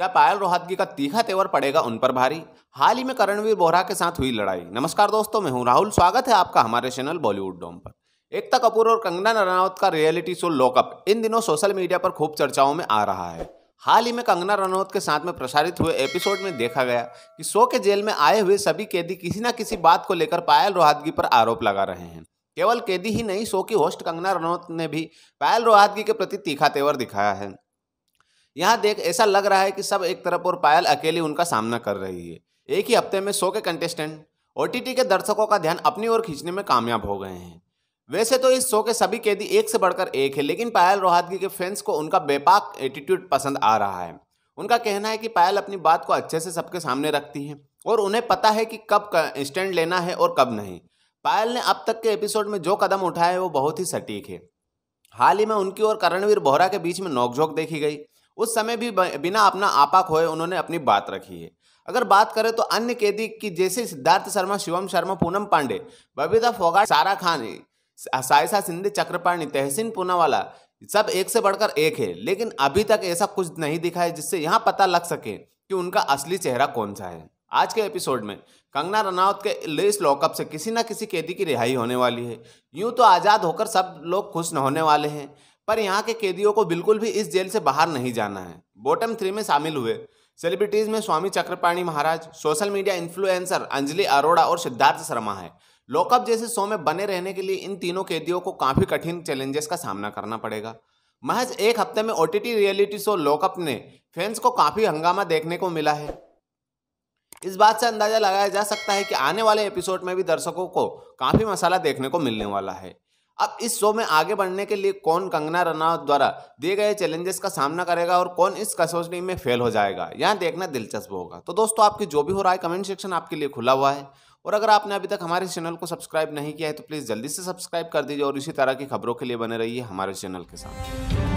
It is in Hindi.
क्या पायल रोहतगी का तीखा तेवर पड़ेगा उन पर भारी हाल ही में करणवीर बोहरा के साथ हुई लड़ाई नमस्कार दोस्तों मैं हूं राहुल स्वागत है आपका हमारे चैनल बॉलीवुड डोम पर एकता कपूर और कंगना रनौत का रियलिटी शो लॉकअप इन दिनों सोशल मीडिया पर खूब चर्चाओं में आ रहा है हाल ही में कंगना रनौत के साथ में प्रसारित हुए एपिसोड में देखा गया कि शो के जेल में आए हुए सभी कैदी किसी न किसी बात को लेकर पायल रोहतगी पर आरोप लगा रहे हैं केवल कैदी ही नहीं शो की होस्ट कंगना रनौत ने भी पायल रोहतगी के प्रति तीखा तेवर दिखाया है यहाँ देख ऐसा लग रहा है कि सब एक तरफ और पायल अकेली उनका सामना कर रही है एक ही हफ्ते में शो के कंटेस्टेंट ओ के दर्शकों का ध्यान अपनी ओर खींचने में कामयाब हो गए हैं वैसे तो इस शो के सभी कैदी एक से बढ़कर एक है लेकिन पायल रोहतगी के फैंस को उनका बेपाक एटीट्यूड पसंद आ रहा है उनका कहना है कि पायल अपनी बात को अच्छे से सबके सामने रखती है और उन्हें पता है कि कब स्टैंड लेना है और कब नहीं पायल ने अब तक के एपिसोड में जो कदम उठाए वो बहुत ही सटीक है हाल ही में उनकी और करणवीर बोहरा के बीच में नोकझोंक देखी गई उस समय भी बिना अपना आपा खोए उन्होंने अपनी बात रखी है अगर बात करें तो अन्य कैदी की जैसे सिद्धार्थ शर्मा शिवम शर्मा पूनम पांडे बबीता फोगाट सारा खान साइसा सिंधे चक्रपाणी तहसीन पूनावाला सब एक से बढ़कर एक है लेकिन अभी तक ऐसा कुछ नहीं दिखा है जिससे यहाँ पता लग सके कि उनका असली चेहरा कौन सा है आज के एपिसोड में कंगना रनावत के लेस लॉकअप से किसी ना किसी कैदी की रिहाई होने वाली है यूं तो आज़ाद होकर सब लोग खुश न होने वाले हैं पर यहाँ के कैदियों को बिल्कुल भी इस जेल से बाहर नहीं जाना है बॉटम थ्री में शामिल हुए सेलिब्रिटीज में Swami Chakrapani Maharaj social media influencer Anjali Arora और सिद्धार्थ शर्मा है लोकअप जैसे शो में बने रहने के लिए इन तीनों कैदियों को काफ़ी कठिन चैलेंजेस का सामना करना पड़ेगा महज एक हफ्ते में ओ रियलिटी शो लोकअप ने फैंस को काफ़ी हंगामा देखने को मिला है इस बात से अंदाज़ा लगाया जा सकता है कि आने वाले एपिसोड में भी दर्शकों को काफ़ी मसाला देखने को मिलने वाला है अब इस शो में आगे बढ़ने के लिए कौन कंगना रनौत द्वारा दिए गए चैलेंजेस का सामना करेगा और कौन इस कसौटी में फेल हो जाएगा यहाँ देखना दिलचस्प होगा तो दोस्तों आपकी जो भी हो रहा है कमेंट सेक्शन आपके लिए खुला हुआ है और अगर आपने अभी तक हमारे चैनल को सब्सक्राइब नहीं किया है तो प्लीज़ जल्दी से सब्सक्राइब कर दीजिए और इसी तरह की खबरों के लिए बने रहिए हमारे चैनल के साथ